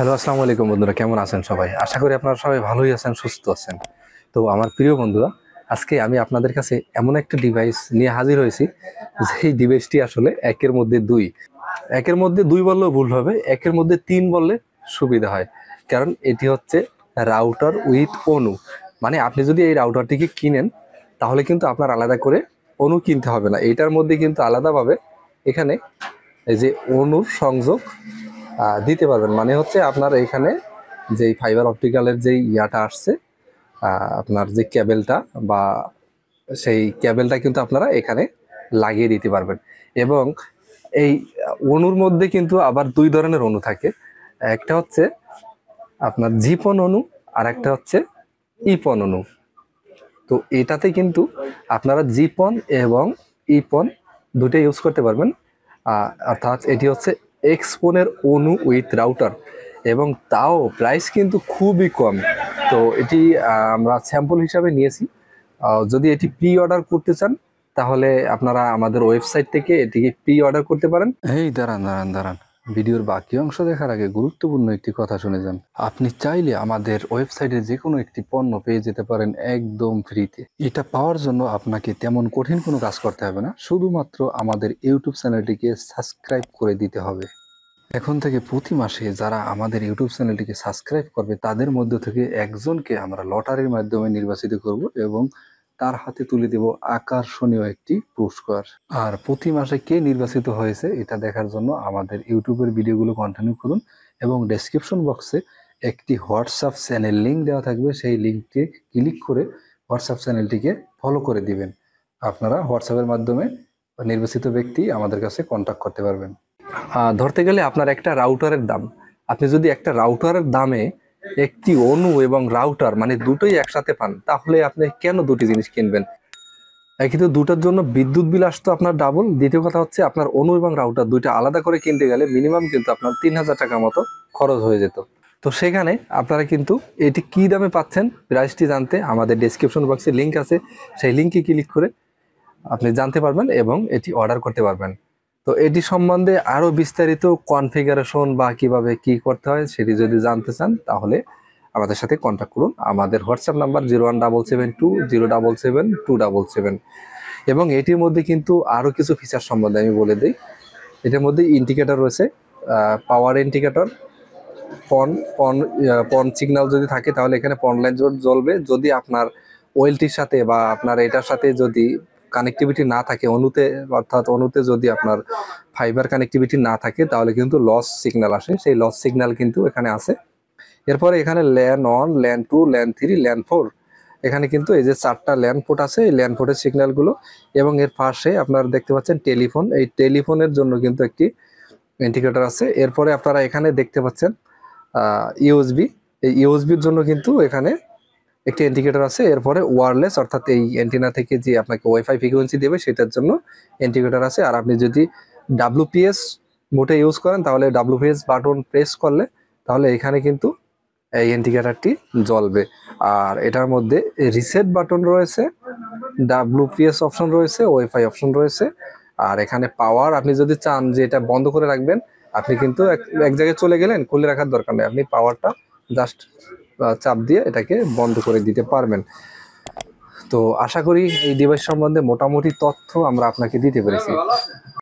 hello আসসালামু আলাইকুম বন্ধুরা কেমন আছেন সবাই আশা করি আপনারা সবাই ভালোই আছেন সুস্থ আছেন তো আমার প্রিয় বন্ধুরা আজকে আমি আপনাদের কাছে এমন একটা ডিভাইস নিয়ে হাজির হয়েছি যেই ডিভাইসটি আসলে একের মধ্যে দুই একের মধ্যে দুই বললেও ভুল হবে একের মধ্যে তিন বললে সুবিধা হয় কারণ এটি হচ্ছে রাউটার উইথ অনু মানে আপনি যদি এই রাউটারটিকে কিনেন তাহলে কিন্তু আপনার আলাদা করে অনু কিনতে হবে না এটার মধ্যে কিন্তু আলাদাভাবে এখানে এই যে অনুর সংযোগ দিতে পারবেন মানে হচ্ছে আপনার এখানে যেই ফাইবার অপটিক্যালের যেই ইয়াটা আসছে আপনার যে ক্যাবেলটা বা সেই ক্যাবেলটা কিন্তু আপনারা এখানে লাগিয়ে দিতে পারবেন এবং এই অণুর মধ্যে কিন্তু আবার দুই ধরনের অণু থাকে একটা হচ্ছে আপনার জিপন অণু আর একটা হচ্ছে ইপন অণু তো এটাতে কিন্তু আপনারা জিপন এবং ইপন দুটোই ইউজ করতে পারবেন অর্থাৎ এটি হচ্ছে এক্সপোনের অনু উইথ রাউটার এবং তাও প্রাইস কিন্তু খুবই কম তো এটি আমরা স্যাম্পল হিসাবে নিয়েছি যদি এটি প্রি অর্ডার করতে চান তাহলে আপনারা আমাদের ওয়েবসাইট থেকে এটিকে প্রি অর্ডার করতে পারেন এই দাঁড়ান দাঁড়ান দাঁড়ান ভিডিওর বাকি অংশ দেখার আগে গুরুত্বপূর্ণ একটি কথা শুনে যান আপনি চাইলে আমাদের ওয়েবসাইটে যে কোনো একটি পণ্য পেয়ে যেতে পারেন একদম ফ্রিতে এটা পাওয়ার জন্য আপনাকে তেমন কঠিন কোনো কাজ করতে হবে না শুধুমাত্র আমাদের ইউটিউব চ্যানেলটিকে সাবস্ক্রাইব করে দিতে হবে এখন থেকে প্রতি মাসে যারা আমাদের ইউটিউব চ্যানেলটিকে সাবস্ক্রাইব করবে তাদের মধ্য থেকে একজনকে আমরা লটারির মাধ্যমে নির্বাচিত করব এবং তার হাতে তুলে দেব আকর্ষণীয় একটি পুরস্কার আর প্রতি মাসে কে নির্বাচিত হয়েছে এটা দেখার জন্য আমাদের ইউটিউবের ভিডিওগুলো কন্টিনিউ করুন এবং ডেসক্রিপশন বক্সে একটি হোয়াটসঅ্যাপ চ্যানেল লিঙ্ক দেওয়া থাকবে সেই লিঙ্কটি ক্লিক করে হোয়াটসঅ্যাপ চ্যানেলটিকে ফলো করে দিবেন আপনারা হোয়াটসঅ্যাপের মাধ্যমে নির্বাচিত ব্যক্তি আমাদের কাছে কন্ট্যাক্ট করতে পারবেন ধরতে গেলে আপনার একটা রাউটারের দাম আপনি যদি একটা রাউটারের দামে একটি অনু এবং রাউটার মানে দুটোই একসাথে পান তাহলে আপনি কেন দুটি জিনিস কিনবেন কিন্তু দুটার জন্য বিদ্যুৎ বিল আসতো আপনার ডাবল দ্বিতীয় কথা হচ্ছে আপনার অনু এবং রাউটার দুইটা আলাদা করে কিনতে গেলে মিনিমাম কিন্তু আপনার তিন হাজার টাকা মতো খরচ হয়ে যেত তো সেখানে আপনারা কিন্তু এটি কি দামে পাচ্ছেন প্রাইসটি জানতে আমাদের ডিসক্রিপশন বক্সে লিঙ্ক আছে সেই লিঙ্কে ক্লিক করে আপনি জানতে পারবেন এবং এটি অর্ডার করতে পারবেন তো এটি সম্বন্ধে আরও বিস্তারিত কনফিগারেশন বা কিভাবে কি করতে হয় সেটি যদি জানতে চান তাহলে আমাদের সাথে কন্ট্যাক্ট করুন আমাদের WhatsApp number zero one double seven two zero double seven two double seven এবং এটির মধ্যে কিন্তু আরও কিছু ফিচার সম্বন্ধে আমি বলে দিই এটার মধ্যে ইন্ডিকেটর রয়েছে পাওয়ার ইন্ডিকেটর পন পন পন সিগনাল যদি থাকে তাহলে এখানে পন লাইন জ্বলবে যদি আপনার ওয়েলটির সাথে বা আপনার এটার সাথে যদি কানেক্টিভিটি না থাকে অনুতে অর্থাৎ অনুতে যদি আপনার ফাইবার কানেক্টিভিটি না থাকে তাহলে কিন্তু লস সিগন্যাল আসে সেই লস সিগন্যাল কিন্তু এখানে আসে এরপরে এখানে LAN one LAN two LAN three LAN four এখানে কিন্তু এই যে চারটা ল্যান্ড ফোর্ট আছে এই ল্যান্ড ফোর্টের সিগন্যালগুলো এবং এর পাশে আপনারা দেখতে পাচ্ছেন টেলিফোন এই টেলিফোনের জন্য কিন্তু একটি ইন্ডিকেটর আছে এরপরে আপনারা এখানে দেখতে পাচ্ছেন ইউএসবি এই ইউএসবির জন্য কিন্তু এখানে একটি ইন্ডিকেটর আছে এরপরে ওয়ারলেস অর্থাৎ এই অ্যান্টিনা থেকে যে আপনাকে ওয়াইফাই ফ্রিকোয়েন্সি দেবে সেটার জন্য ইন্ডিকেটর আছে আর আপনি যদি ডাব্লুপিএস মোটে ইউজ করেন তাহলে ডাব্লুপিএস বাটন প্রেস করলে তাহলে এখানে কিন্তু এই ইন্ডিকেটারটি জ্বলবে আর এটার মধ্যে রিসেট বাটন রয়েছে ডাব্লুপিএস অপশন রয়েছে ওয়াইফাই অপশন রয়েছে আর এখানে পাওয়ার আপনি যদি চান যে এটা বন্ধ করে রাখবেন আপনি কিন্তু এক জায়গায় চলে গেলেন খুলে রাখার দরকার নেই আপনি পাওয়ারটা জাস্ট চাপ দিয়ে এটাকে বন্ধ করে দিতে পারবেন তো আশা করি এই ডিভাইস সম্বন্ধে মোটামুটি তথ্য আমরা আপনাকে দিতে পেরেছি